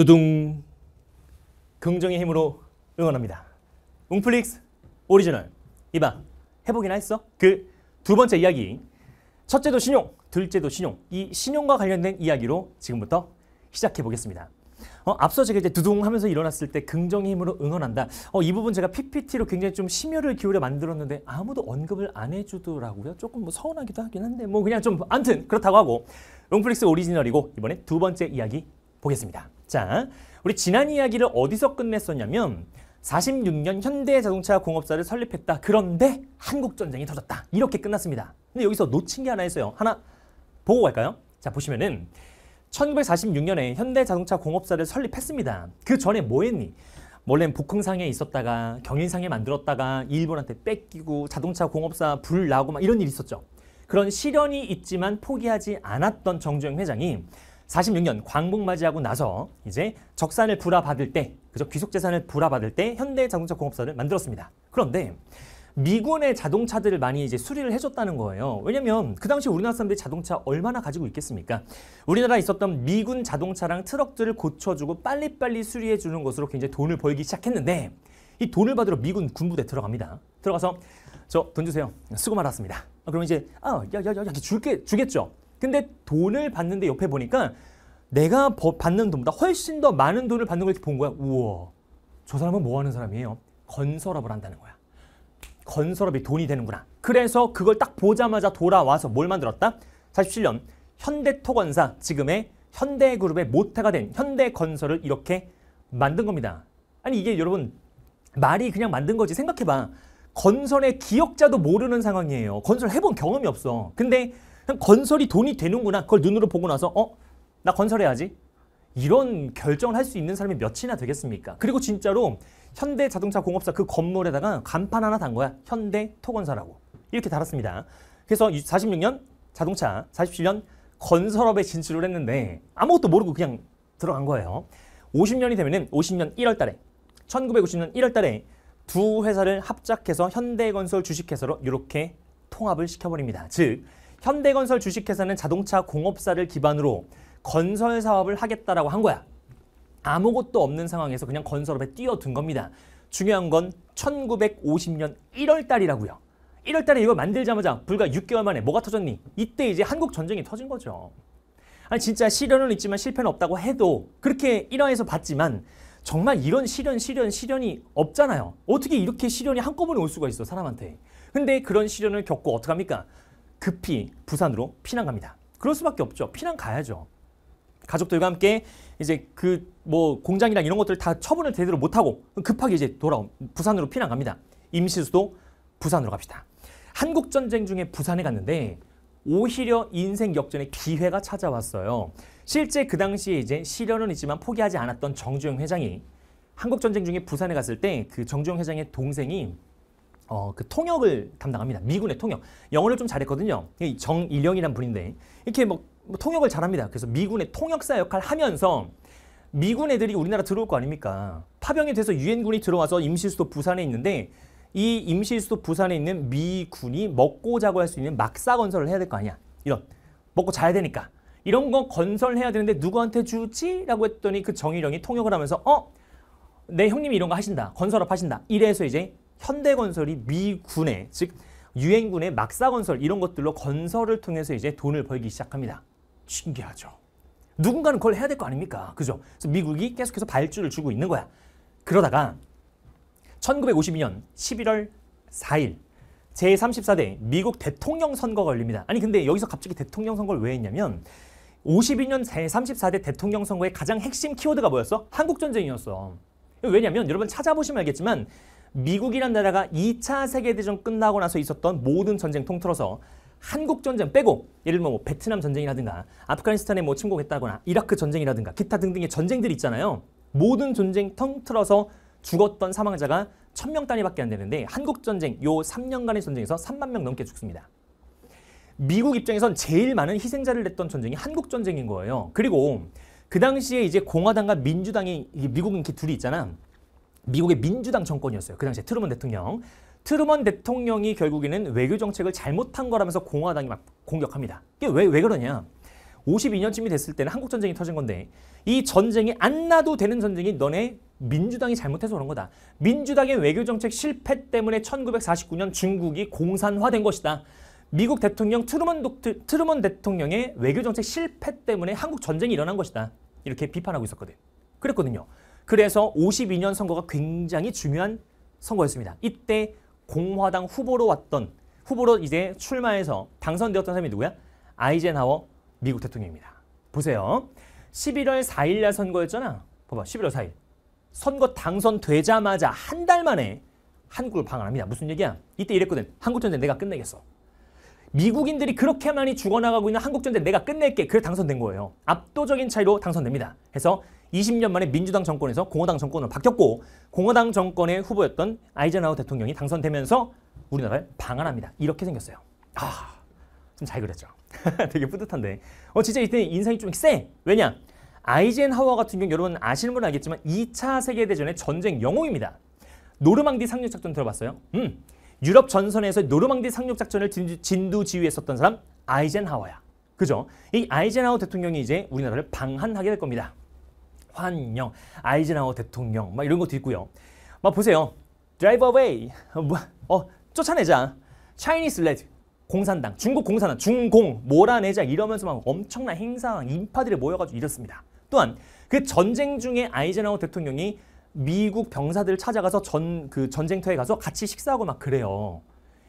두둥 긍정의 힘으로 응원합니다. 웅플릭스 오리지널 이봐 해보긴 했어? 그 두 번째 이야기 첫째도 신용, 둘째도 신용 이 신용과 관련된 이야기로 지금부터 시작해 보겠습니다. 어, 앞서 제가 이제 두둥 하면서 일어났을 때 긍정의 힘으로 응원한다. 어, 이 부분 제가 PPT로 굉장히 좀 심혈을 기울여 만들었는데 아무도 언급을 안 해주더라고요. 조금 뭐 서운하기도 하긴 한데 뭐 그냥 좀 암튼 그렇다고 하고 롱플릭스 오리지널이고 이번에 두 번째 이야기 보겠습니다. 자, 우리 지난 이야기를 어디서 끝냈었냐면 46년 현대자동차공업사를 설립했다. 그런데 한국전쟁이 터졌다. 이렇게 끝났습니다. 근데 여기서 놓친 게 하나 있어요. 하나 보고 갈까요? 자, 보시면은 1946년에 현대자동차공업사를 설립했습니다. 그 전에 뭐 했니? 원래는 북흥상에 있었다가 경인상에 만들었다가 일본한테 뺏기고 자동차 공업사 불 나고 막 이런 일이 있었죠. 그런 시련이 있지만 포기하지 않았던 정주영 회장이 46년 광복 맞이하고 나서 이제 적산을 불화받을 때, 그죠? 귀속재산을 불화받을 때 현대 자동차 공업사를 만들었습니다. 그런데 미군의 자동차들을 많이 이제 수리를 해줬다는 거예요. 왜냐면 그 당시 우리나라 사람들이 자동차 얼마나 가지고 있겠습니까? 우리나라에 있었던 미군 자동차랑 트럭들을 고쳐주고 빨리빨리 수리해주는 것으로 굉장히 돈을 벌기 시작했는데 이 돈을 받으러 미군 군부대 들어갑니다. 들어가서 저 돈 주세요. 쓰고말았습니다 아, 그럼 이제 아, 야, 야, 야, 이게 줄게 주겠죠. 근데 돈을 받는데 옆에 보니까 내가 받는 돈보다 훨씬 더 많은 돈을 받는 걸 이렇게 본 거야. 우와, 저 사람은 뭐 하는 사람이에요? 건설업을 한다는 거야. 건설업이 돈이 되는구나. 그래서 그걸 딱 보자마자 돌아와서 뭘 만들었다? 47년 현대토건사, 지금의 현대그룹의 모태가 된 현대건설을 이렇게 만든 겁니다. 아니 이게 여러분 말이 그냥 만든 거지 생각해봐. 건설의 기억자도 모르는 상황이에요. 건설 해본 경험이 없어. 근데 건설이 돈이 되는구나. 그걸 눈으로 보고 나서 어? 나 건설해야지. 이런 결정을 할 수 있는 사람이 몇이나 되겠습니까? 그리고 진짜로 현대 자동차 공업사 그 건물에다가 간판 하나 단 거야. 현대 토건사라고 이렇게 달았습니다. 그래서 46년 자동차, 47년 건설업에 진출을 했는데 아무것도 모르고 그냥 들어간 거예요. 50년이 되면은 50년 1월 달에 1950년 1월 달에 두 회사를 합작해서 현대건설 주식회사로 이렇게 통합을 시켜버립니다. 즉 현대건설 주식회사는 자동차 공업사를 기반으로 건설 사업을 하겠다라고 한 거야. 아무것도 없는 상황에서 그냥 건설업에 뛰어든 겁니다. 중요한 건 1950년 1월 달이라고요. 1월 달에 이걸 만들자마자 불과 6개월 만에 뭐가 터졌니? 이때 이제 한국 전쟁이 터진 거죠. 아니 진짜 시련은 있지만 실패는 없다고 해도 그렇게 일화에서 봤지만 정말 이런 시련, 시련, 시련이 없잖아요. 어떻게 이렇게 시련이 한꺼번에 올 수가 있어, 사람한테. 근데 그런 시련을 겪고 어떡합니까? 급히 부산으로 피난 갑니다. 그럴 수밖에 없죠. 피난 가야죠. 가족들과 함께 이제 그 뭐 공장이랑 이런 것들 다 처분을 제대로 못하고 급하게 이제 돌아온 부산으로 피난 갑니다. 임시수도 부산으로 갑시다. 한국전쟁 중에 부산에 갔는데 오히려 인생 역전의 기회가 찾아왔어요. 실제 그 당시에 이제 시련은 있지만 포기하지 않았던 정주영 회장이 한국전쟁 중에 부산에 갔을 때 그 정주영 회장의 동생이 어, 그 통역을 담당합니다. 미군의 통역. 영어를 좀 잘했거든요. 정일령이란 분인데 이렇게 뭐, 뭐 통역을 잘합니다. 그래서 미군의 통역사 역할 하면서 미군 애들이 우리나라 들어올 거 아닙니까? 파병이 돼서 유엔군이 들어와서 임실수도 부산에 있는데 이임실수도 부산에 있는 미군이 먹고 자고 할 수 있는 막사 건설을 해야 될 거 아니야. 이런 먹고 자야 되니까 이런 거 건설해야 되는데 누구한테 주지? 라고 했더니 그 정일령이 통역을 하면서 어? 내 형님이 이런 거 하신다. 건설업 하신다. 이래서 이제 현대건설이 미군의 즉 유엔군의 막사건설 이런 것들로 건설을 통해서 이제 돈을 벌기 시작합니다. 신기하죠. 누군가는 그걸 해야 될 거 아닙니까? 그죠? 그래서 미국이 계속해서 발주를 주고 있는 거야. 그러다가 1952년 11월 4일 제34대 미국 대통령 선거 걸립니다. 아니 근데 여기서 갑자기 대통령 선거를 왜 했냐면 52년 제34대 대통령 선거의 가장 핵심 키워드가 뭐였어? 한국전쟁이었어. 왜냐면 여러분 찾아보시면 알겠지만 미국이란 나라가 2차 세계대전 끝나고 나서 있었던 모든 전쟁 통틀어서 한국 전쟁 빼고 예를 들면 뭐 베트남 전쟁이라든가 아프가니스탄에 뭐 침공했다거나 이라크 전쟁이라든가 기타 등등의 전쟁들이 있잖아요. 모든 전쟁 통틀어서 죽었던 사망자가 천명 단위밖에 안 되는데 한국 전쟁 요 3년간의 전쟁에서 3만 명 넘게 죽습니다. 미국 입장에선 제일 많은 희생자를 냈던 전쟁이 한국 전쟁인 거예요. 그리고 그 당시에 이제 공화당과 민주당이 미국은 이렇게 둘이 있잖아. 미국의 민주당 정권이었어요. 그 당시에 트루먼 대통령. 트루먼 대통령이 결국에는 외교 정책을 잘못한 거라면서 공화당이 막 공격합니다. 이게 왜, 왜 그러냐? 52년쯤이 됐을 때는 한국 전쟁이 터진 건데 이 전쟁이 안 나도 되는 전쟁이 너네 민주당이 잘못해서 그런 거다. 민주당의 외교 정책 실패 때문에 1949년 중국이 공산화된 것이다. 미국 대통령 트루먼, 독트, 트루먼 대통령의 외교 정책 실패 때문에 한국 전쟁이 일어난 것이다. 이렇게 비판하고 있었거든. 그랬거든요. 그래서 52년 선거가 굉장히 중요한 선거였습니다. 이때 공화당 후보로 왔던 후보로 이제 출마해서 당선되었던 사람이 누구야? 아이젠하워 미국 대통령입니다. 보세요. 11월 4일 날 선거였잖아. 봐봐. 11월 4일. 선거 당선되자마자 한 달 만에 한국을 방한합니다. 무슨 얘기야? 이때 이랬거든. 한국전쟁 내가 끝내겠어. 미국인들이 그렇게 많이 죽어나가고 있는 한국전쟁 내가 끝낼게. 그래 당선된 거예요. 압도적인 차이로 당선됩니다. 그래서 20년 만에 민주당 정권에서 공화당 정권으로 바뀌었고 공화당 정권의 후보였던 아이젠하우 대통령이 당선되면서 우리나라를 방한합니다. 이렇게 생겼어요. 아, 좀 잘 그렸죠. 되게 뿌듯한데. 어, 진짜 이때 인상이 좀 세. 왜냐? 아이젠하워 같은 경우 여러분 아시는 분은 알겠지만 2차 세계대전의 전쟁 영웅입니다. 노르망디 상륙작전 들어봤어요? 음, 유럽 전선에서 노르망디 상륙작전을 진두 지휘했었던 사람 아이젠하워야. 그죠? 이 아이젠하워 대통령이 이제 우리나라를 방한하게 될 겁니다. 환영, 아이즈나워 대통령 막 이런 것도 있고요. 막 보세요. 드라이브 어웨이, 뭐, 어, 쫓아내자. 차이니스 레드, 공산당, 중국 공산당, 중공, 몰아내자 이러면서 막 엄청난 행사와 인파들이 모여가지고 이렇습니다. 또한 그 전쟁 중에 아이젠하워 대통령이 미국 병사들 찾아가서 전 그 전쟁터에 가서 같이 식사하고 막 그래요.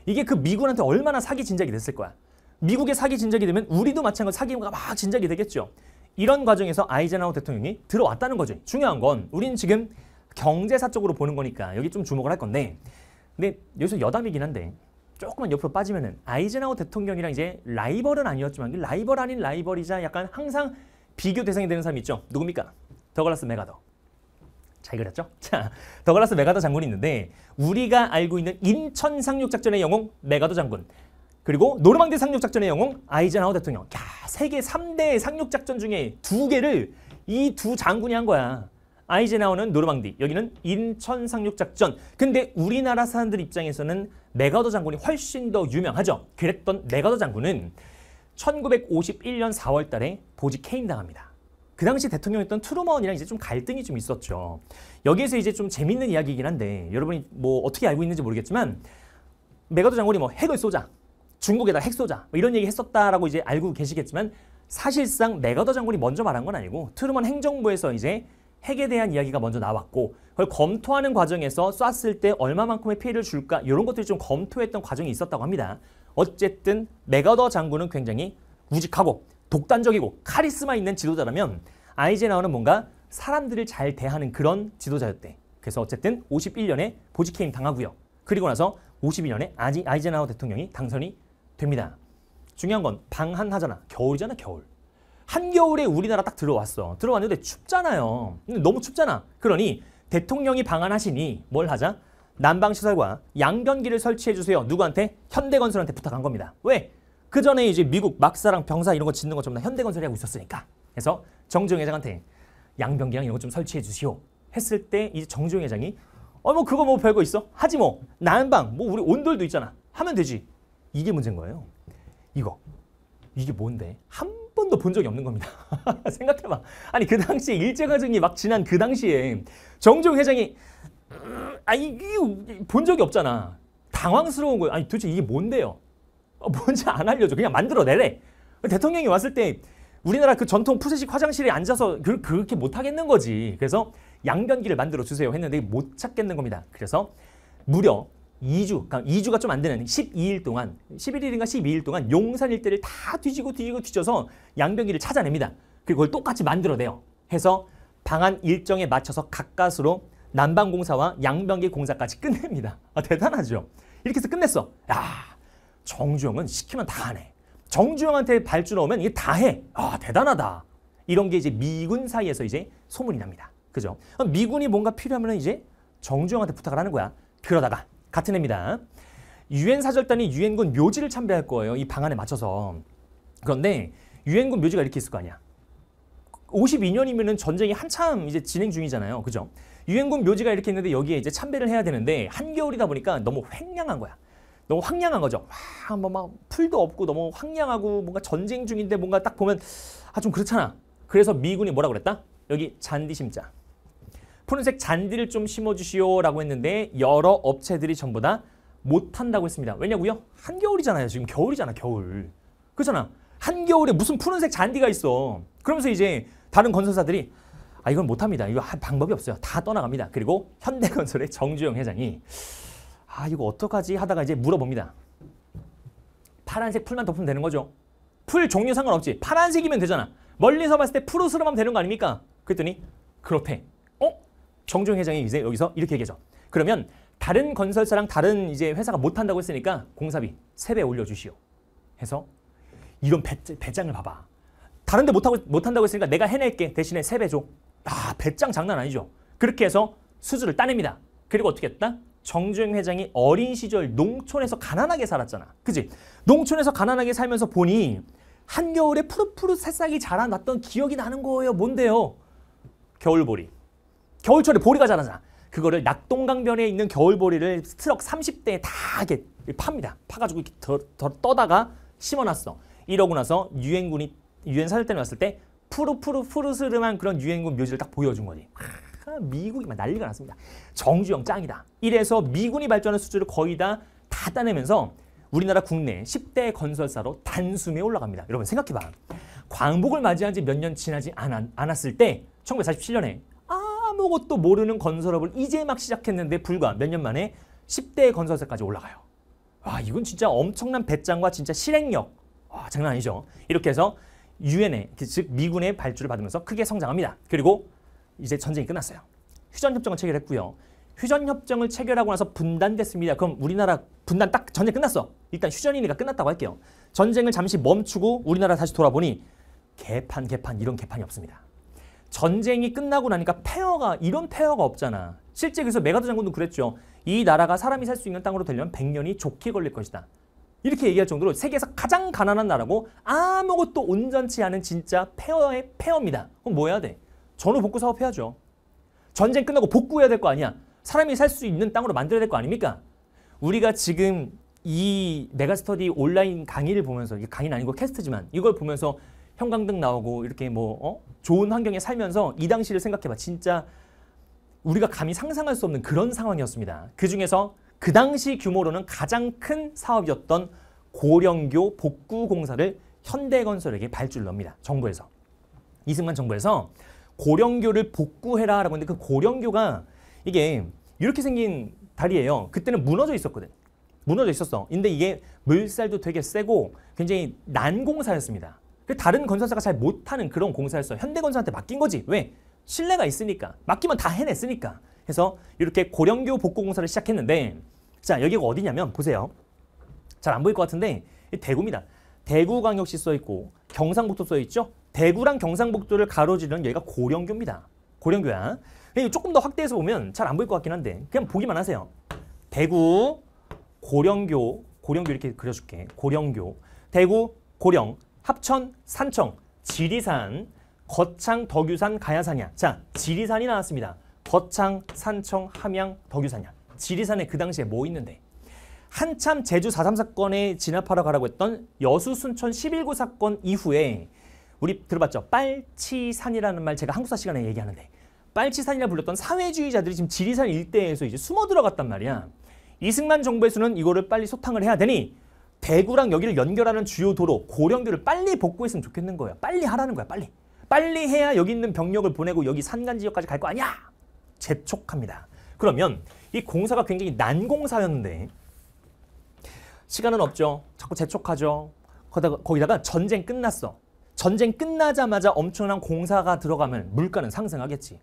이게 그 미군한테 얼마나 사기 진작이 됐을 거야. 미국의 사기 진작이 되면 우리도 마찬가지로 사기가 막 진작이 되겠죠. 이런 과정에서 아이젠하우 대통령이 들어왔다는 거죠. 중요한 건 우린 지금 경제사 쪽으로 보는 거니까 여기 좀 주목을 할 건데 근데 여기서 여담이긴 한데 조금만 옆으로 빠지면은 아이젠하우 대통령이랑 이제 라이벌은 아니었지만 그 라이벌 아닌 라이벌이자 약간 항상 비교 대상이 되는 사람이 있죠. 누굽니까? 더글라스 메가더. 잘 그렸죠? 자, 더글라스 메가더 장군이 있는데 우리가 알고 있는 인천 상륙 작전의 영웅 메가더 장군. 그리고 노르망디 상륙작전의 영웅 아이젠하워 대통령. 야, 세계 3대 상륙작전 중에 두 개를 이 두 장군이 한 거야. 아이젠하워는 노르망디, 여기는 인천 상륙작전. 근데 우리나라 사람들 입장에서는 메가더 장군이 훨씬 더 유명하죠. 그랬던 메가더 장군은 1951년 4월 달에 보직 해임당합니다. 그 당시 대통령이었던 트루먼이랑 이제 좀 갈등이 좀 있었죠. 여기에서 이제 좀 재밌는 이야기이긴 한데 여러분이 뭐 어떻게 알고 있는지 모르겠지만 메가더 장군이 뭐 핵을 쏘자 중국에다 핵 쏘자 뭐 이런 얘기 했었다라고 이제 알고 계시겠지만 사실상 맥가더 장군이 먼저 말한 건 아니고 트루먼 행정부에서 이제 핵에 대한 이야기가 먼저 나왔고 그걸 검토하는 과정에서 쐈을 때 얼마만큼의 피해를 줄까 이런 것들을좀 검토했던 과정이 있었다고 합니다. 어쨌든 맥가더 장군은 굉장히 우직하고 독단적이고 카리스마 있는 지도자라면 아이젠하워는 뭔가 사람들을 잘 대하는 그런 지도자였대. 그래서 어쨌든 51년에 보직해임 당하고요. 그리고 나서 52년에 아이젠하워 대통령이 당선이 됩니다. 중요한 건 방한하잖아. 겨울이잖아, 겨울. 한겨울에 우리나라 딱 들어왔어. 들어왔는데 춥잖아요. 너무 춥잖아. 그러니 대통령이 방한하시니 뭘 하자? 난방시설과 양변기를 설치해주세요. 누구한테? 현대건설한테 부탁한 겁니다. 왜? 그 전에 이제 미국 막사랑 병사 이런 거 짓는 것처럼 다 현대건설이 하고 있었으니까. 그래서 정주영 회장한테 양변기랑 이런 거좀 설치해 주시오. 했을 때 이제 정종 회장이 어 뭐 그거 뭐 별거 있어? 하지 뭐. 난방 뭐 우리 온돌도 있잖아. 하면 되지. 이게 문제인 거예요. 이거. 이게 뭔데? 한 번도 본 적이 없는 겁니다. 생각해봐. 아니 그 당시 일제가정이 막 지난 그 당시에 정종 회장이 아니 이게 본 적이 없잖아. 당황스러운 거예요. 아니 도대체 이게 뭔데요? 어, 뭔지 안 알려줘. 그냥 만들어내래. 대통령이 왔을 때 우리나라 그 전통 푸세식 화장실에 앉아서 그, 그렇게 못하겠는 거지. 그래서 양변기를 만들어 주세요 했는데 못 찾겠는 겁니다. 그래서 무려 2주, 그러니까 2주가 좀 안 되는 12일 동안, 11일인가 12일 동안 용산 일대를 다 뒤지고 뒤지고 뒤져서 양병기를 찾아냅니다. 그리고 그걸 똑같이 만들어내요. 해서 방한 일정에 맞춰서 가까스로 남방공사와 양병기 공사까지 끝냅니다. 아, 대단하죠? 이렇게 해서 끝냈어. 야, 정주영은 시키면 다 하네. 정주영한테 발주 넣으면 이게 다 해. 아, 대단하다. 이런 게 이제 미군 사이에서 이제 소문이 납니다. 그죠? 미군이 뭔가 필요하면 이제 정주영한테 부탁을 하는 거야. 그러다가 같은 해입니다. 유엔 사절단이 유엔군 묘지를 참배할 거예요. 이 방안에 맞춰서. 그런데 유엔군 묘지가 이렇게 있을 거 아니야. 5 2년이면 전쟁이 한참 이제 진행 중이잖아요. 그죠? 유엔군 묘지가 이렇게 있는데 여기에 이제 참배를 해야 되는데 한겨울이다 보니까 너무 횡량한 거야. 너무 황량한 거죠. 와, 뭐막 풀도 없고 너무 황량하고 뭔가 전쟁 중인데 뭔가 딱 보면 아좀 그렇잖아. 그래서 미군이 뭐라 그랬다? 여기 잔디 심자. 푸른색 잔디를 좀 심어주시오라고 했는데 여러 업체들이 전부 다 못한다고 했습니다. 왜냐고요? 한겨울이잖아요. 지금 겨울이잖아, 겨울. 그렇잖아. 한겨울에 무슨 푸른색 잔디가 있어. 그러면서 이제 다른 건설사들이 아 이건 못합니다. 이거 할 방법이 없어요. 다 떠나갑니다. 그리고 현대건설의 정주영 회장이 아 이거 어떡하지 하다가 이제 물어봅니다. 파란색 풀만 덮으면 되는 거죠. 풀 종류 상관없지. 파란색이면 되잖아. 멀리서 봤을 때 푸르스름하면 되는 거 아닙니까? 그랬더니 그렇대. 정종 회장이 이제 여기서 이렇게 얘기하죠. 그러면 다른 건설사랑 다른 이제 회사가 못 한다고 했으니까 공사비 세배 올려 주시오. 해서 이런 배, 배짱을 봐봐. 다른 데못 하고 못 한다고 했으니까 내가 해낼게. 대신에 세배 줘. 아, 배짱 장난 아니죠. 그렇게 해서 수주를 따냅니다. 그리고 어떻게 했다? 정주영 회장이 어린 시절 농촌에서 가난하게 살았잖아. 그지? 농촌에서 가난하게 살면서 보니 한겨울에 푸릇푸릇 새싹이 자라났던 기억이 나는 거예요. 뭔데요? 겨울보리. 겨울철에 보리가 자라잖아. 그거를 낙동강변에 있는 겨울보리를 트럭 30대에 다 이렇게 팝니다. 파가지고 이렇게 더, 더 떠다가 심어놨어. 이러고 나서 유엔군이 유엔 사절단이 왔을 때 푸르푸르 푸르스름한 그런 유엔군 묘지를 딱 보여준 거지. 아, 미국이 막 난리가 났습니다. 정주영 짱이다. 이래서 미군이 발전한 수주를 거의 다, 다 따내면서 우리나라 국내 10대 건설사로 단숨에 올라갑니다. 여러분 생각해봐. 광복을 맞이한 지 몇 년 지나지 않았, 않았을 때 1947년에 아무것도 모르는 건설업을 이제 막 시작했는데 불과 몇 년 만에 10대 의 건설사까지 올라가요. 아 이건 진짜 엄청난 배짱과 진짜 실행력. 와 아, 장난 아니죠. 이렇게 해서 유엔의 그 즉 미군의 발주를 받으면서 크게 성장합니다. 그리고 이제 전쟁이 끝났어요. 휴전협정을 체결했고요. 휴전협정을 체결하고 나서 분단됐습니다. 그럼 우리나라 분단 딱 전쟁 끝났어. 일단 휴전이니까 끝났다고 할게요. 전쟁을 잠시 멈추고 우리나라 다시 돌아보니 개판 개판 이런 개판이 없습니다. 전쟁이 끝나고 나니까 폐허가 이런 폐허가 없잖아. 실제 그래서 메가드 장군도 그랬죠. 이 나라가 사람이 살 수 있는 땅으로 되려면 100년이 좋게 걸릴 것이다. 이렇게 얘기할 정도로 세계에서 가장 가난한 나라고 아무것도 온전치 않은 진짜 폐허의 폐허입니다. 그럼 뭐 해야 돼? 전후 복구 사업 해야죠. 전쟁 끝나고 복구해야 될 거 아니야. 사람이 살 수 있는 땅으로 만들어야 될 거 아닙니까? 우리가 지금 이 메가스터디 온라인 강의를 보면서 이게 강의는 아니고 캐스트지만 이걸 보면서 형광등 나오고 이렇게 뭐 어? 좋은 환경에 살면서 이 당시를 생각해봐. 진짜 우리가 감히 상상할 수 없는 그런 상황이었습니다. 그 중에서 그 당시 규모로는 가장 큰 사업이었던 고령교 복구공사를 현대건설에게 발주를 넣습니다 정부에서. 이승만 정부에서 고령교를 복구해라 라고 했는데 그 고령교가 이게 이렇게 생긴 다리예요. 그때는 무너져 있었거든. 무너져 있었어. 근데 이게 물살도 되게 세고 굉장히 난공사였습니다. 그 다른 건설사가 잘 못하는 그런 공사였어 현대건설한테 맡긴 거지. 왜? 신뢰가 있으니까. 맡기면 다 해냈으니까. 해서 이렇게 고령교 복구공사를 시작했는데 자 여기가 어디냐면 보세요. 잘 안 보일 것 같은데 대구입니다. 대구광역시 써있고 경상북도 써있죠. 대구랑 경상북도를 가로지르는 여기가 고령교입니다. 고령교야. 조금 더 확대해서 보면 잘 안 보일 것 같긴 한데 그냥 보기만 하세요. 대구 고령교 고령교 이렇게 그려줄게. 고령교 대구 고령 합천, 산청, 지리산, 거창, 덕유산, 가야산이야. 자, 지리산이 나왔습니다. 거창, 산청, 함양, 덕유산이야. 지리산에 그 당시에 뭐 있는데? 한참 제주 4.3 사건에 진압하러 가라고 했던 여수 순천 11구 사건 이후에 우리 들어봤죠? 빨치산이라는 말 제가 한국사 시간에 얘기하는데 빨치산이라 불렸던 사회주의자들이 지금 지리산 일대에서 이제 숨어 들어갔단 말이야. 이승만 정부에서는 이거를 빨리 소탕을 해야 되니 대구랑 여기를 연결하는 주요 도로 고령교를 빨리 복구했으면 좋겠는 거야. 빨리 하라는 거야. 빨리. 빨리 해야 여기 있는 병력을 보내고 여기 산간 지역까지 갈 거 아니야. 재촉합니다. 그러면 이 공사가 굉장히 난공사였는데 시간은 없죠. 자꾸 재촉하죠. 거기다가, 거기다가 전쟁 끝났어. 전쟁 끝나자마자 엄청난 공사가 들어가면 물가는 상승하겠지.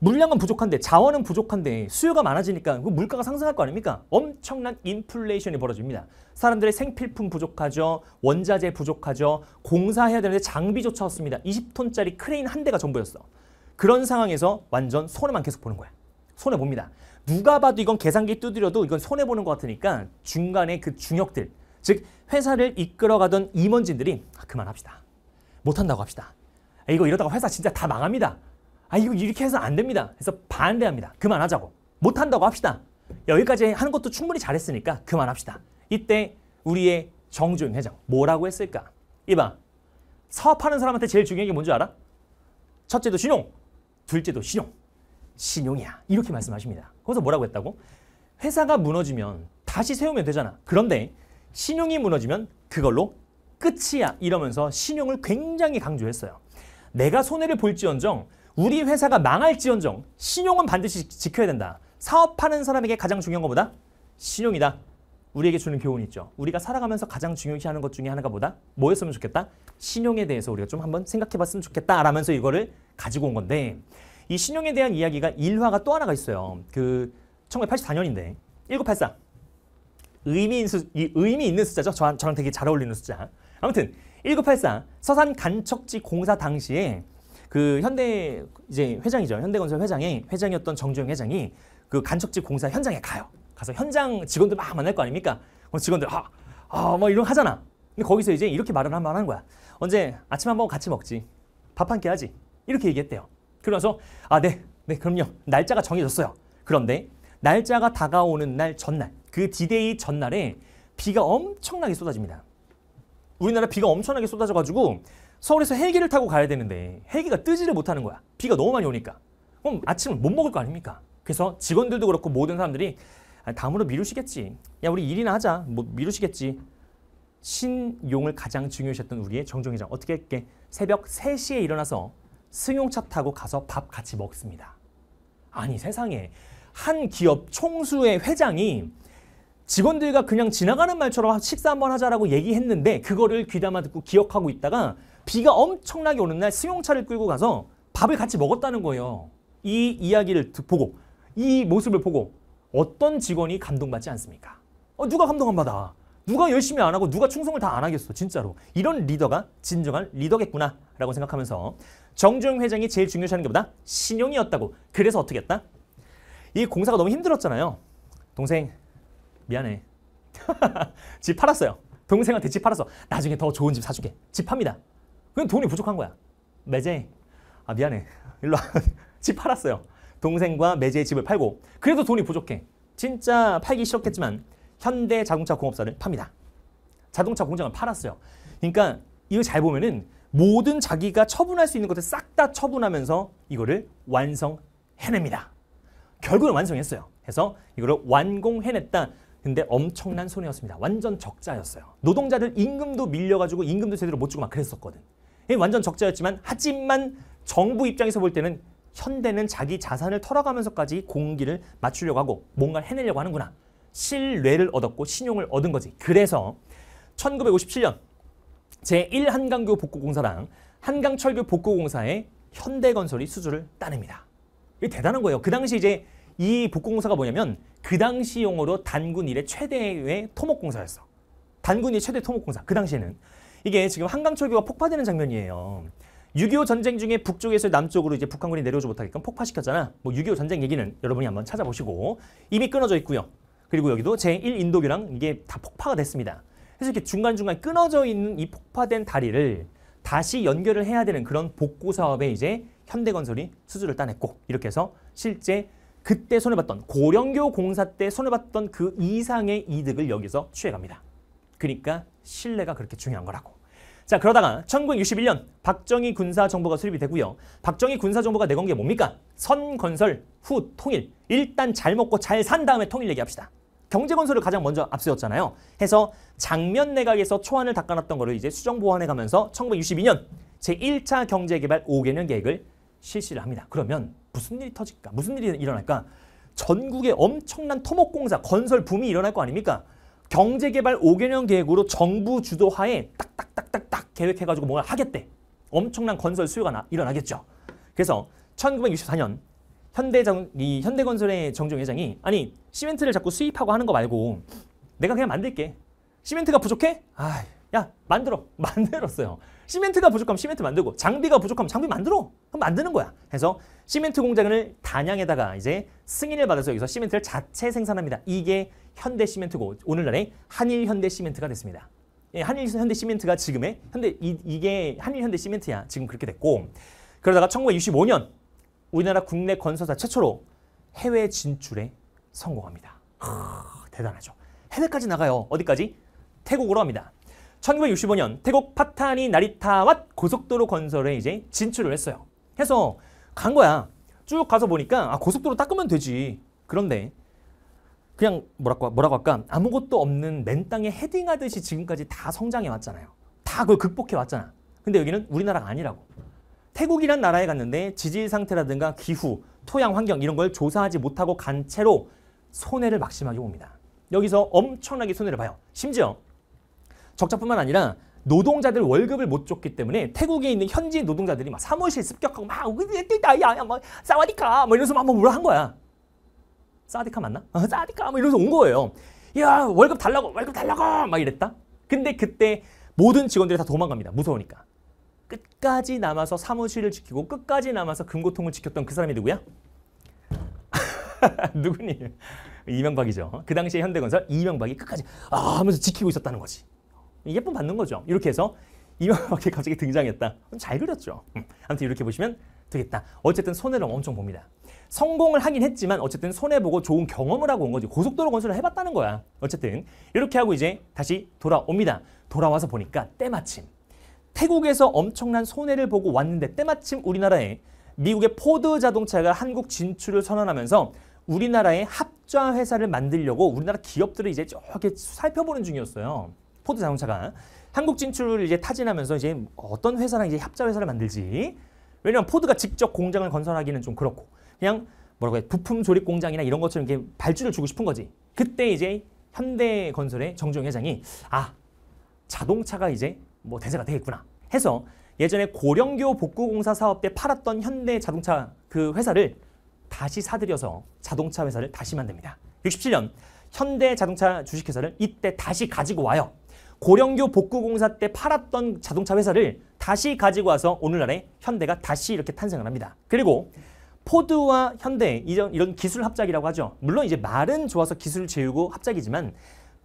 물량은 부족한데 자원은 부족한데 수요가 많아지니까 그 물가가 상승할 거 아닙니까? 엄청난 인플레이션이 벌어집니다. 사람들의 생필품 부족하죠. 원자재 부족하죠. 공사해야 되는데 장비조차 없습니다. 20톤짜리 크레인 한 대가 전부였어. 그런 상황에서 완전 손해만 계속 보는 거야. 손해봅니다. 누가 봐도 이건 계산기 두드려도 이건 손해보는 것 같으니까 중간에 그 중역들, 즉 회사를 이끌어가던 임원진들이 아, 그만합시다. 못한다고 합시다. 이거 이러다가 회사 진짜 다 망합니다. 아 이거 이렇게 해서 안 됩니다. 그래서 반대합니다. 그만하자고. 못한다고 합시다. 여기까지 하는 것도 충분히 잘했으니까 그만합시다. 이때 우리의 정조영 회장 뭐라고 했을까? 이봐. 사업하는 사람한테 제일 중요한 게 뭔지 알아? 첫째도 신용, 둘째도 신용. 신용이야. 이렇게 말씀하십니다. 거기서 뭐라고 했다고? 회사가 무너지면 다시 세우면 되잖아. 그런데 신용이 무너지면 그걸로 끝이야. 이러면서 신용을 굉장히 강조했어요. 내가 손해를 볼지언정 우리 회사가 망할지언정 신용은 반드시 지켜야 된다. 사업하는 사람에게 가장 중요한 것보다 신용이다. 우리에게 주는 교훈이 있죠. 우리가 살아가면서 가장 중요시하는 것 중에 하나가 뭐다? 뭐였으면 좋겠다? 신용에 대해서 우리가 좀 한번 생각해봤으면 좋겠다. 라면서 이거를 가지고 온 건데 이 신용에 대한 이야기가 일화가 또 하나가 있어요. 그 1984년인데 1984 의미, 있는 숫자죠. 저랑 되게 잘 어울리는 숫자. 아무튼 1984 서산 간척지 공사 당시에 그 현대 이제 회장이죠. 현대건설 회장이 회장이었던 정주영 회장이 그간척지 공사 현장에 가요. 가서 현장 직원들 막 만날 거 아닙니까? 직원들 아, 아, 뭐 이런 하잖아. 근데 거기서 이제 이렇게 말을 한번하 거야. 언제 아침 한 번 같이 먹지. 밥 한 끼 하지. 이렇게 얘기했대요. 그러면서 아, 네. 네, 그럼요. 날짜가 정해졌어요. 그런데 날짜가 다가오는 날 전날, 그 디데이 전날에 비가 엄청나게 쏟아집니다. 우리나라 비가 엄청나게 쏟아져 가지고 서울에서 헬기를 타고 가야 되는데 헬기가 뜨지를 못하는 거야. 비가 너무 많이 오니까. 그럼 아침을 못 먹을 거 아닙니까? 그래서 직원들도 그렇고 모든 사람들이 아, 다음으로 미루시겠지. 야 우리 일이나 하자. 뭐 미루시겠지. 신용을 가장 중요시했던 우리의 정종회장 어떻게 했게 새벽 3시에 일어나서 승용차 타고 가서 밥 같이 먹습니다. 아니 세상에 한 기업 총수의 회장이 직원들과 그냥 지나가는 말처럼 식사 한번 하자라고 얘기했는데 그거를 귀담아 듣고 기억하고 있다가 비가 엄청나게 오는 날 승용차를 끌고 가서 밥을 같이 먹었다는 거예요. 이 이야기를 보고 이 모습을 보고 어떤 직원이 감동받지 않습니까? 어, 누가 감동 안 받아? 누가 열심히 안 하고 누가 충성을 다 안 하겠어 진짜로 이런 리더가 진정한 리더겠구나 라고 생각하면서 정주영 회장이 제일 중요시하는 게보다 신용이었다고 그래서 어떻게 했다? 이 공사가 너무 힘들었잖아요 동생 미안해 집 팔았어요 동생한테 집 팔아서 나중에 더 좋은 집 사주게 집 팝니다 그냥 돈이 부족한 거야. 매제, 아 미안해. 일로 와. 집 팔았어요. 동생과 매제의 집을 팔고 그래도 돈이 부족해. 진짜 팔기 싫었겠지만 현대 자동차 공업사를 팝니다. 자동차 공장을 팔았어요. 그러니까 이거 잘 보면은 모든 자기가 처분할 수 있는 것을 싹다 처분하면서 이거를 완성해냅니다. 결국은 완성했어요. 해서 이거를 완공해냈다. 근데 엄청난 손해였습니다. 완전 적자였어요. 노동자들 임금도 밀려가지고 임금도 제대로 못 주고 막 그랬었거든. 완전 적자였지만 하지만 정부 입장에서 볼 때는 현대는 자기 자산을 털어가면서까지 공기를 맞추려고 하고 뭔가를 해내려고 하는구나. 신뢰를 얻었고 신용을 얻은 거지. 그래서 1957년 제1한강교 복구공사랑 한강철교 복구공사의 현대건설이 수주를 따냅니다. 이 대단한 거예요. 그 당시 이제 이 복구공사가 뭐냐면 그 당시 용어로 단군 일의 최대의 토목공사였어. 단군 일 최대 토목공사. 그 당시에는. 이게 지금 한강철교가 폭파되는 장면이에요. 6.25 전쟁 중에 북쪽에서 남쪽으로 이제 북한군이 내려오지 못하게끔 폭파시켰잖아. 뭐 6.25 전쟁 얘기는 여러분이 한번 찾아보시고 이미 끊어져 있고요. 그리고 여기도 제1인도교랑 이게 다 폭파가 됐습니다. 그래서 이렇게 중간중간 끊어져 있는 이 폭파된 다리를 다시 연결을 해야 되는 그런 복구 사업에 이제 현대건설이 수주를 따냈고 이렇게 해서 실제 그때 손해봤던 고령교 공사 때 손해봤던 그 이상의 이득을 여기서 취해갑니다. 그러니까 신뢰가 그렇게 중요한 거라고. 자 그러다가 1961년 박정희 군사정보가 수립이 되고요. 박정희 군사정보가 내건 게 뭡니까? 선건설 후 통일. 일단 잘 먹고 잘 산 다음에 통일 얘기합시다. 경제건설을 가장 먼저 앞세웠잖아요. 해서 장면 내각에서 초안을 닦아놨던 거를 이제 수정보완해 가면서 1962년 제1차 경제개발 5개년 계획을 실시를 합니다. 그러면 무슨 일이 터질까? 무슨 일이 일어날까? 전국에 엄청난 토목공사, 건설 붐이 일어날 거 아닙니까? 경제개발 5개년 계획으로 정부 주도하에 딱딱딱딱딱 계획해가지고 뭔가 하겠대. 엄청난 건설 수요가 나, 일어나겠죠. 그래서 1964년 현대정, 이 현대건설의 정종 회장이 아니 시멘트를 자꾸 수입하고 하는 거 말고 내가 그냥 만들게. 시멘트가 부족해? 아, 야 만들어. 만들었어요. 시멘트가 부족하면 시멘트 만들고 장비가 부족하면 장비 만들어. 그럼 만드는 거야. 그래서 시멘트 공장을 단양에다가 이제 승인을 받아서 여기서 시멘트를 자체 생산합니다. 이게 현대 시멘트고 오늘날의 한일 현대 시멘트가 됐습니다. 예, 한일 현대 시멘트가 지금의 현대 이, 게 한일 현대 시멘트야. 지금 그렇게 됐고 그러다가 1965년 우리나라 국내 건설사 최초로 해외 진출에 성공합니다. 하, 대단하죠. 해외까지 나가요. 어디까지? 태국으로 합니다. 1965년 태국 파탄이나리타와 고속도로 건설에 이제 진출을 했어요. 해서 간 거야. 쭉 가서 보니까 아 고속도로 닦으면 되지. 그런데 그냥 뭐라고 뭐라고 할까 아무것도 없는 맨 땅에 헤딩하듯이 지금까지 다 성장해 왔잖아요. 다 그걸 극복해 왔잖아. 근데 여기는 우리나라가 아니라고. 태국이란 나라에 갔는데 지질 상태라든가 기후, 토양 환경 이런 걸 조사하지 못하고 간 채로 손해를 막심하게 봅니다. 여기서 엄청나게 손해를 봐요. 심지어 적자뿐만 아니라 노동자들 월급을 못 줬기 때문에 태국에 있는 현지 노동자들이 막 사무실 습격하고 막뛰다 야야 막 뭐 사와디카 뭐 이러면서 막 뭐 뭐라 한 거야. 사디카 맞나? 아, 어, 사디카 뭐 이러면서 온 거예요. 야 월급 달라고 월급 달라고 막 이랬다. 근데 그때 모든 직원들이 다 도망갑니다. 무서우니까. 끝까지 남아서 사무실을 지키고 끝까지 남아서 금고통을 지켰던 그 사람이 누구야? 누구니? 이명박이죠. 그 당시에 현대건설 이명박이 끝까지 아 하면서 지키고 있었다는 거지. 예쁨 받는 거죠. 이렇게 해서 이만박이 갑자기 등장했다. 잘 그렸죠. 음. 아무튼 이렇게 보시면 되겠다. 어쨌든 손해를 엄청 봅니다. 성공을 하긴 했지만 어쨌든 손해보고 좋은 경험을 하고 온 거지. 고속도로 건설을 해봤다는 거야. 어쨌든 이렇게 하고 이제 다시 돌아옵니다. 돌아와서 보니까 때마침 태국에서 엄청난 손해를 보고 왔는데 때마침 우리나라에 미국의 포드 자동차가 한국 진출을 선언하면서 우리나라의 합자 회사를 만들려고 우리나라 기업들을 이제 저렇게 살펴보는 중이었어요. 포드 자동차가 한국 진출을 이제 타진하면서 이제 어떤 회사랑 이제 합자 회사를 만들지. 왜냐면 포드가 직접 공장을 건설하기는 좀 그렇고 그냥 뭐라고 해 부품 조립 공장이나 이런 것처럼 이렇게 발주를 주고 싶은 거지. 그때 이제 현대건설의 정주영 회장이 아 자동차가 이제 뭐 대세가 되겠구나 해서 예전에 고령교 복구공사 사업 때 팔았던 현대 자동차 그 회사를 다시 사들여서 자동차 회사를 다시 만듭니다. 67년 현대 자동차 주식회사를 이때 다시 가지고 와요. 고령교 복구공사 때 팔았던 자동차 회사를 다시 가지고 와서 오늘날의 현대가 다시 이렇게 탄생을 합니다. 그리고 포드와 현대 이런, 이런 기술 합작이라고 하죠. 물론 이제 말은 좋아서 기술 을 재우고 합작이지만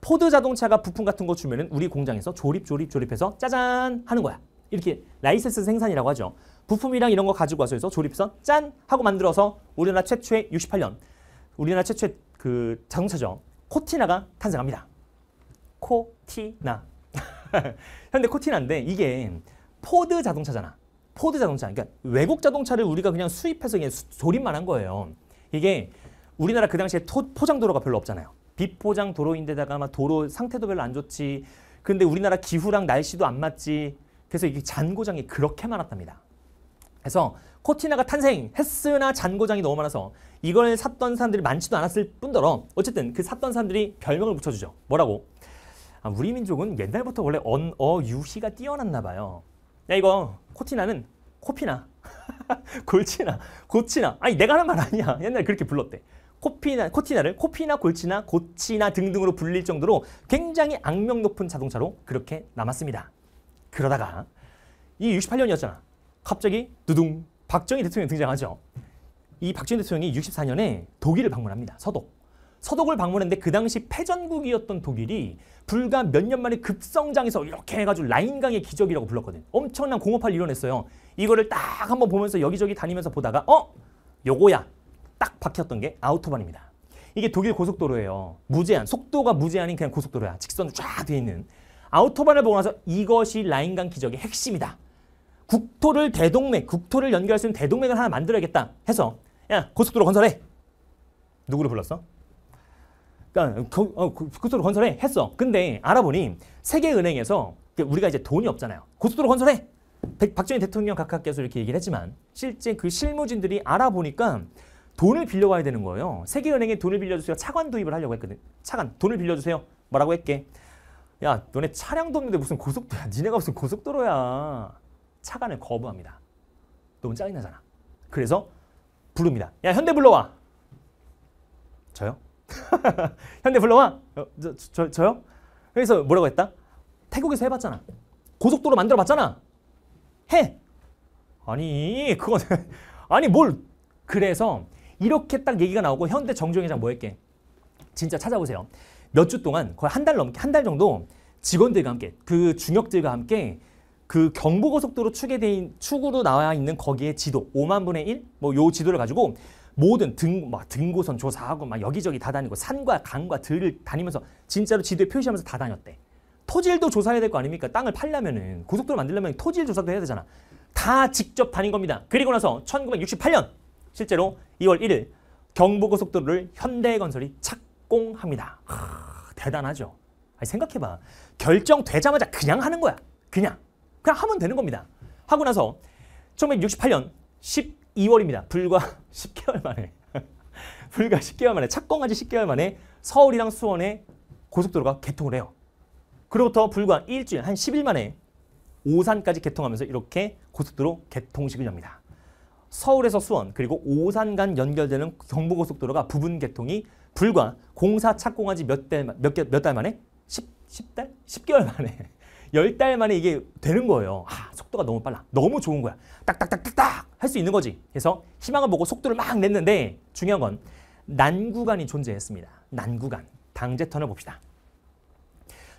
포드 자동차가 부품 같은 거 주면은 우리 공장에서 조립 조립 조립해서 짜잔 하는 거야. 이렇게 라이센스 생산이라고 하죠. 부품이랑 이런 거 가지고 와서 해서 조립해서 짠 하고 만들어서 우리나라 최초의 68년 우리나라 최초의 그 자동차죠. 코티나가 탄생합니다. 코티나. 현대 코티나인데 이게 포드 자동차잖아. 포드 자동차. 그러니까 외국 자동차를 우리가 그냥 수입해서 그냥 조립만 한 거예요. 이게 우리나라 그 당시에 토, 포장도로가 별로 없잖아요. 비포장 도로인데다가 아마 도로 상태도 별로 안 좋지. 근데 우리나라 기후랑 날씨도 안 맞지. 그래서 이게 잔고장이 그렇게 많았답니다. 그래서 코티나가 탄생했으나 잔고장이 너무 많아서 이걸 샀던 사람들이 많지도 않았을 뿐더러 어쨌든 그 샀던 사람들이 별명을 붙여주죠. 뭐라고? 아, 우리 민족은 옛날부터 원래 언, 어, 유시가 뛰어났나 봐요. 야 이거 코티나는 코피나, 골치나, 고치나. 아니 내가 하는 말 아니야. 옛날 그렇게 불렀대. 코피나, 코티나를 코피나, 골치나, 고치나 등등으로 불릴 정도로 굉장히 악명 높은 자동차로 그렇게 남았습니다. 그러다가 이 68년이었잖아. 갑자기 두둥 박정희 대통령 등장하죠. 이 박정희 대통령이 64년에 독일을 방문합니다. 서독. 서독을 방문했는데 그 당시 패전국이었던 독일이 불과 몇 년 만에 급성장해서 이렇게 해가지고 라인강의 기적이라고 불렀거든. 엄청난 공업화를 이뤄냈어요. 이거를 딱 한번 보면서 여기저기 다니면서 보다가 어? 요거야. 딱 박혔던 게 아우토반입니다. 이게 독일 고속도로예요. 무제한, 속도가 무제한인 그냥 고속도로야. 직선으로 쫙 돼 있는. 아우토반을 보고 나서 이것이 라인강 기적의 핵심이다. 국토를 대동맥, 국토를 연결할 수 있는 대동맥을 하나 만들어야겠다 해서 야 고속도로 건설해. 누구를 불렀어? 그러니까 어, 그, 고속도로 그 건설해 했어. 근데 알아보니 세계은행에서 그 우리가 이제 돈이 없잖아요. 고속도로 그 건설해. 백, 박정희 대통령 각각께서 이렇게 얘기를 했지만 실제 그 실무진들이 알아보니까 돈을 빌려가야 되는 거예요. 세계은행에 돈을 빌려주세요. 차관 도입을 하려고 했거든. 차관 돈을 빌려주세요. 뭐라고 했게? 야 너네 차량도 없는데 무슨 고속도로야. 니네가 무슨 고속도로야. 차관을 거부합니다. 너무 짜증나잖아. 그래서 부릅니다. 야 현대 불러와. 저요? 현대 불러와. 어, 저, 저, 저요? 그래서 뭐라고 했다? 태국에서 해봤잖아. 고속도로 만들어봤잖아. 해. 아니 그건 아니 뭘 그래서 이렇게 딱 얘기가 나오고 현대 정주영회장 뭐 했게 진짜 찾아보세요. 몇 주 동안 거의 한 달 넘게 한달 정도 직원들과 함께 그 중역들과 함께 그 경부고속도로 축에 대인 축으로 나와 있는 거기에 지도 5만 분의 1뭐요 지도를 가지고 모든 등, 막 등고선 조사하고 막 여기저기 다 다니고 산과 강과 들을 다니면서 진짜로 지도에 표시하면서 다 다녔대. 토질도 조사해야 될 거 아닙니까? 땅을 팔려면은 고속도로 만들려면 토질 조사도 해야 되잖아. 다 직접 다닌 겁니다. 그리고 나서 1968년 실제로 2월 1일 경부고속도로를 현대건설이 착공합니다. 하, 대단하죠. 아니, 생각해봐. 결정되자마자 그냥 하는 거야. 그냥. 그냥 하면 되는 겁니다. 하고 나서 1968년 2월입니다. 불과 10개월 만에 불과 10개월 만에 착공한 지 10개월 만에 서울이랑 수원에 고속도로가 개통을 해요. 그로부터 불과 일주일, 한 10일 만에 오산까지 개통하면서 이렇게 고속도로 개통식을 엽니다. 서울에서 수원 그리고 오산 간 연결되는 경부고속도로가 부분 개통이 불과 공사 착공한 지몇달몇개몇달 만에 10, 달 10개월 만에 10달 만에 이게 되는 거예요. 아, 속도가 너무 빨라. 너무 좋은 거야. 딱딱딱딱딱 할수 있는 거지. 그래서 희망을 보고 속도를 막 냈는데 중요한 건 난구간이 존재했습니다. 난구간. 당제 터널 봅시다.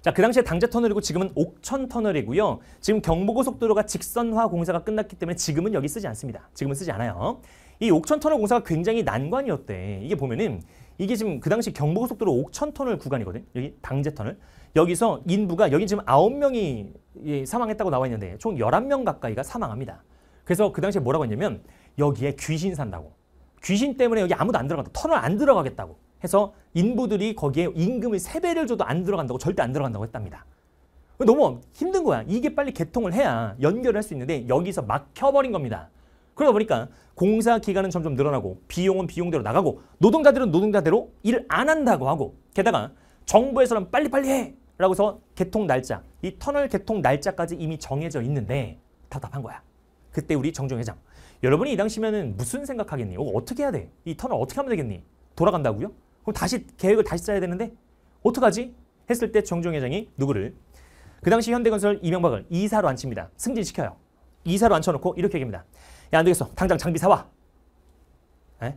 자, 그 당시에 당제 터널이고 지금은 옥천 터널이고요. 지금 경부고속도로가 직선화 공사가 끝났기 때문에 지금은 여기 쓰지 않습니다. 지금은 쓰지 않아요. 이 옥천 터널 공사가 굉장히 난관이었대. 이게 보면은 이게 지금 그 당시 경부고속도로 옥천 터널 구간이거든. 여기 당제 터널. 여기서 인부가 여기 지금 아홉 명이 예, 사망했다고 나와 있는데 총 열한 명 가까이가 사망합니다. 그래서 그 당시에 뭐라고 했냐면 여기에 귀신 산다고. 귀신 때문에 여기 아무도 안 들어간다. 터널 안 들어가겠다고 해서 인부들이 거기에 임금을 세배를 줘도 안 들어간다고 절대 안 들어간다고 했답니다. 너무 힘든 거야. 이게 빨리 개통을 해야 연결을 할 수 있는데 여기서 막혀버린 겁니다. 그러다 보니까 공사 기간은 점점 늘어나고 비용은 비용대로 나가고 노동자들은 노동자대로 일을안 한다고 하고 게다가 정부에서는 빨리빨리 해! 라고 해서 개통 날짜, 이 터널 개통 날짜까지 이미 정해져 있는데 답답한 거야. 그때 우리 정종 회장 여러분이 이 당시면은 무슨 생각하겠니? 이거 어떻게 해야 돼? 이 터널 어떻게 하면 되겠니? 돌아간다고요? 그럼 다시 계획을 다시 짜야 되는데 어떡하지? 했을 때 정종 회장이 누구를 그 당시 현대건설 이명박을 이사로 앉힙니다. 승진시켜요. 이사로 앉혀놓고 이렇게 얘기합니다. 야안 되겠어. 당장 장비 사와. 에?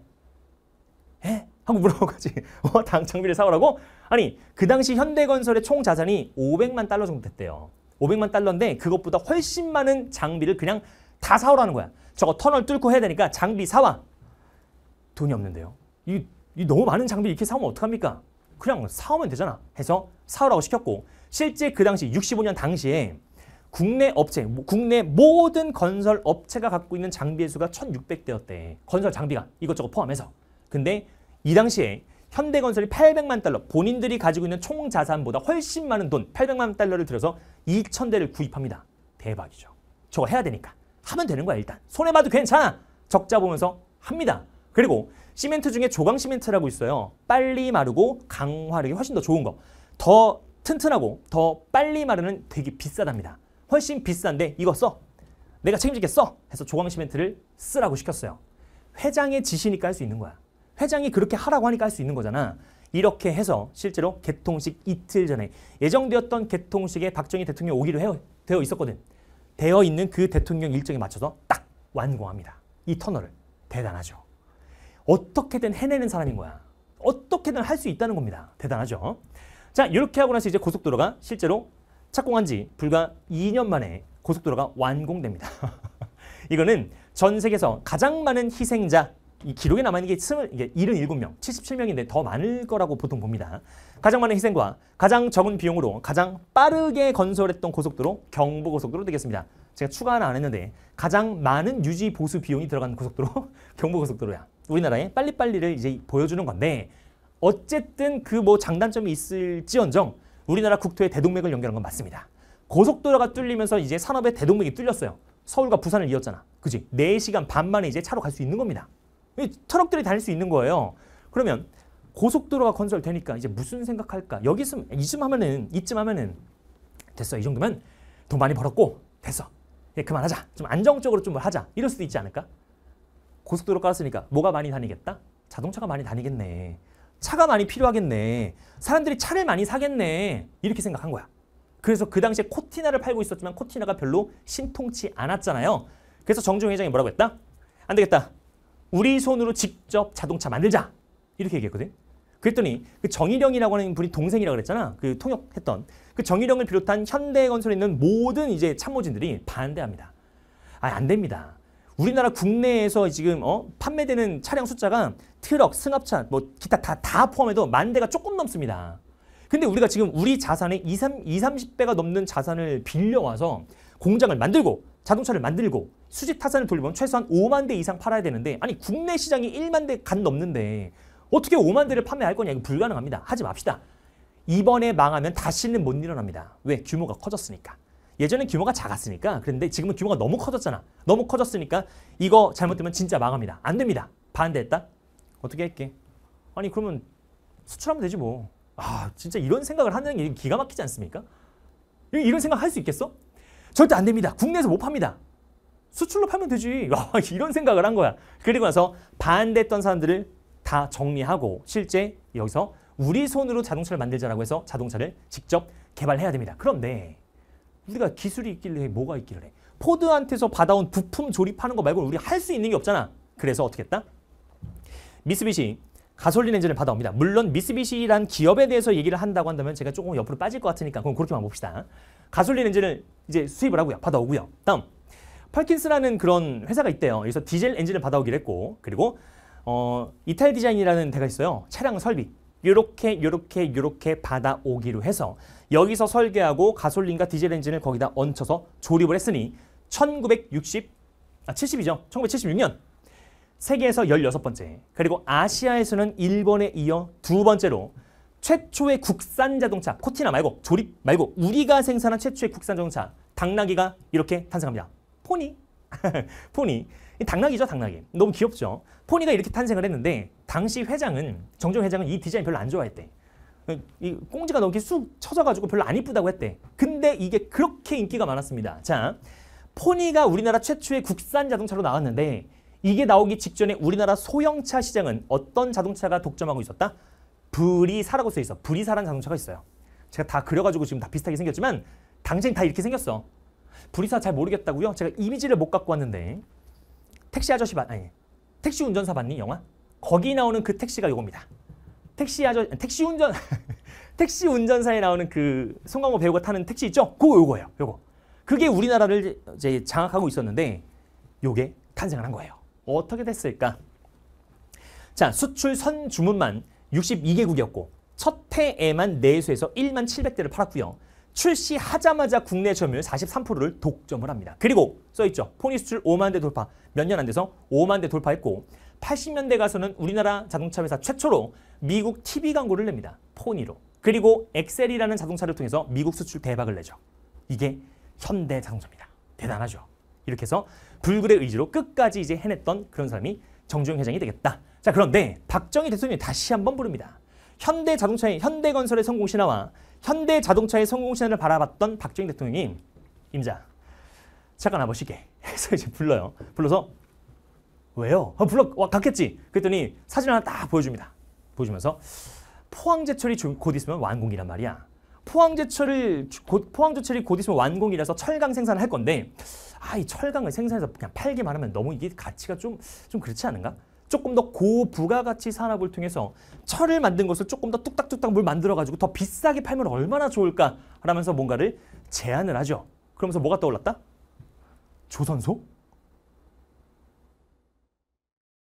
에? 하고 물어보고까지 어, 당 장비를 사오라고? 아니 그 당시 현대건설의 총 자산이 500만 달러 정도 됐대요. 500만 달러인데 그것보다 훨씬 많은 장비를 그냥 다 사오라는 거야. 저거 터널 뚫고 해야 되니까 장비 사와. 돈이 없는데요. 이, 이 너무 많은 장비 이렇게 사오면 어떡합니까? 그냥 사오면 되잖아. 해서 사오라고 시켰고 실제 그 당시 65년 당시에 국내 업체, 국내 모든 건설 업체가 갖고 있는 장비의 수가 1,600대였대. 건설 장비가 이것저것 포함해서. 근데 이 당시에 현대건설이 800만 달러, 본인들이 가지고 있는 총 자산보다 훨씬 많은 돈, 800만 달러를 들여서 2,000대를 구입합니다. 대박이죠. 저거 해야 되니까. 하면 되는 거야 일단. 손해 봐도 괜찮아. 적자 보면서 합니다. 그리고 시멘트 중에 조강 시멘트라고 있어요. 빨리 마르고 강화력이 훨씬 더 좋은 거. 더 튼튼하고 더 빨리 마르는 되게 비싸답니다. 훨씬 비싼데 이거 써. 내가 책임지겠어. 해서 조강 시멘트를 쓰라고 시켰어요. 회장의 지시니까 할 수 있는 거야. 회장이 그렇게 하라고 하니까 할 수 있는 거잖아. 이렇게 해서 실제로 개통식 이틀 전에 예정되었던 개통식에 박정희 대통령이 오기로 되어 있었거든. 되어 있는 그 대통령 일정에 맞춰서 딱 완공합니다. 이 터널을. 대단하죠. 어떻게든 해내는 사람인 거야. 어떻게든 할 수 있다는 겁니다. 대단하죠. 자, 이렇게 하고 나서 이제 고속도로가 실제로 착공한 지 불과 2년 만에 고속도로가 완공됩니다. 이거는 전 세계에서 가장 많은 희생자 이 기록에 남아있는 게 스물, 이게 77명, 77명인데 더 많을 거라고 보통 봅니다. 가장 많은 희생과 가장 적은 비용으로 가장 빠르게 건설했던 고속도로 경부고속도로 되겠습니다. 제가 추가 하나 안 했는데 가장 많은 유지 보수 비용이 들어간 고속도로 경부고속도로야. 우리나라의 빨리빨리를 이제 보여주는 건데 어쨌든 그 뭐 장단점이 있을지언정 우리나라 국토의 대동맥을 연결한 건 맞습니다. 고속도로가 뚫리면서 이제 산업의 대동맥이 뚫렸어요. 서울과 부산을 이었잖아. 그지? 4시간 반 만에 이제 차로 갈 수 있는 겁니다. 트럭들이 다닐 수 있는 거예요. 그러면 고속도로가 건설되니까 이제 무슨 생각할까? 여기 있으면 이쯤 하면은 이쯤 하면은 됐어. 이 정도면 돈 많이 벌었고 됐어. 예, 그만하자. 좀 안정적으로 좀 하자. 이럴 수도 있지 않을까? 고속도로 깔았으니까 뭐가 많이 다니겠다? 자동차가 많이 다니겠네. 차가 많이 필요하겠네. 사람들이 차를 많이 사겠네. 이렇게 생각한 거야. 그래서 그 당시에 코티나를 팔고 있었지만 코티나가 별로 신통치 않았잖아요. 그래서 정종 회장이 뭐라고 했다? 안 되겠다. 우리 손으로 직접 자동차 만들자. 이렇게 얘기했거든. 그랬더니 그 정일영이라고 하는 분이 동생이라고 그랬잖아. 그 통역했던. 그 정일영을 비롯한 현대건설에 있는 모든 이제 참모진들이 반대합니다. 아, 안 됩니다. 우리나라 국내에서 지금 어? 판매되는 차량 숫자가 트럭, 승합차, 뭐 기타 다, 다 포함해도 만 대가 조금 넘습니다. 근데 우리가 지금 우리 자산의 20, 30배가 넘는 자산을 빌려와서 공장을 만들고 자동차를 만들고 수직 타산을 돌리면 최소한 5만 대 이상 팔아야 되는데 아니 국내 시장이 1만 대 간 넘는데 어떻게 5만 대를 판매할 거냐 이거 불가능합니다. 하지 맙시다. 이번에 망하면 다시는 못 일어납니다. 왜? 규모가 커졌으니까. 예전엔 규모가 작았으니까 그런데 지금은 규모가 너무 커졌잖아. 너무 커졌으니까 이거 잘못되면 진짜 망합니다. 안 됩니다. 반대했다? 어떻게 할게? 아니 그러면 수출하면 되지 뭐. 아 진짜 이런 생각을 하는 게 기가 막히지 않습니까? 이런 생각 할 수 있겠어? 절대 안 됩니다. 국내에서 못 팝니다. 수출로 팔면 되지. 와, 이런 생각을 한 거야. 그리고 나서 반대했던 사람들을 다 정리하고 실제 여기서 우리 손으로 자동차를 만들자라고 해서 자동차를 직접 개발해야 됩니다. 그런데 우리가 기술이 있길래 뭐가 있길래 포드한테서 받아온 부품 조립하는 거 말고 우리 할 수 있는 게 없잖아. 그래서 어떻게 했다? 미쓰비시 가솔린 엔진을 받아옵니다. 물론 미쓰비시라는 기업에 대해서 얘기를 한다고 한다면 제가 조금 옆으로 빠질 것 같으니까 그럼 그렇게만 봅시다. 가솔린 엔진을 이제 수입을 하고요. 받아오고요. 다음 펄킨스라는 그런 회사가 있대요. 그래서 디젤 엔진을 받아오기로 했고 그리고 어, 이탈 디자인이라는 데가 있어요. 차량 설비. 이렇게이렇게이렇게 받아오기로 해서 여기서 설계하고 가솔린과 디젤 엔진을 거기다 얹혀서 조립을 했으니 1960 아 70이죠. 1976년 세계에서 16번째, 그리고 아시아에서는 일본에 이어 두 번째로 최초의 국산 자동차, 코티나 말고 조립 말고 우리가 생산한 최초의 국산 자동차 당나귀가 이렇게 탄생합니다. 포니. 포니. 당나귀죠, 당나귀. 너무 귀엽죠? 포니가 이렇게 탄생을 했는데 당시 회장은, 정정 회장은 이 디자인 별로 안 좋아했대. 이 꽁지가 너무 쑥 쳐져가지고 별로 안 이쁘다고 했대. 근데 이게 그렇게 인기가 많았습니다. 자, 포니가 우리나라 최초의 국산 자동차로 나왔는데 이게 나오기 직전에 우리나라 소형차 시장은 어떤 자동차가 독점하고 있었다? 브리사라고 써 있어. 브리사라는 자동차가 있어요. 제가 다 그려가지고 지금 다 비슷하게 생겼지만 당장 다 이렇게 생겼어. 브리사 잘 모르겠다고요? 제가 이미지를 못 갖고 왔는데 택시 아저씨 봤 아니 택시 운전사 봤니 영화? 거기 나오는 그 택시가 이겁니다. 택시 아저 택시 운전 택시 운전사에 나오는 그 송강호 배우가 타는 택시 있죠? 그거 요거예요. 요거. 그게 우리나라를 이제 장악하고 있었는데 요게 탄생을 한 거예요. 어떻게 됐을까? 자, 수출 선 주문만 62개국이었고 첫 해에만 내수에서 1만 700대를 팔았고요. 출시하자마자 국내 점유율 43%를 독점을 합니다. 그리고 써있죠. 포니 수출 5만 대 돌파. 몇 년 안 돼서 5만 대 돌파했고 80년대 가서는 우리나라 자동차 회사 최초로 미국 TV 광고를 냅니다. 포니로. 그리고 엑셀이라는 자동차를 통해서 미국 수출 대박을 내죠. 이게 현대 자동차입니다. 대단하죠. 이렇게 해서 불굴의 의지로 끝까지 이제 해냈던 그런 사람이 정주영 회장이 되겠다. 자 그런데 박정희 대통령이 다시 한번 부릅니다. 현대 자동차의 현대 건설의 성공 신화와 현대 자동차의 성공 신화를 바라봤던 박정희 대통령이 임자 잠깐 와보시게 해서 이제 불러요. 불러서 왜요? 아, 불러 와 갔겠지. 그랬더니 사진 하나 딱 보여줍니다. 보여주면서 포항제철이 곧 있으면 완공이란 말이야. 포항제철이곧 포항제철이 곧 있으면 완공이라서 철강 생산을 할 건데 아 이 철강을 생산해서 그냥 팔기만 하면 너무 이게 가치가 좀좀 좀 그렇지 않은가? 조금 더 고부가가치 산업을 통해서 철을 만든 것을 조금 더 뚝딱뚝딱 물 만들어가지고 더 비싸게 팔면 얼마나 좋을까? 라면서 뭔가를 제안을 하죠. 그러면서 뭐가 떠올랐다? 조선소?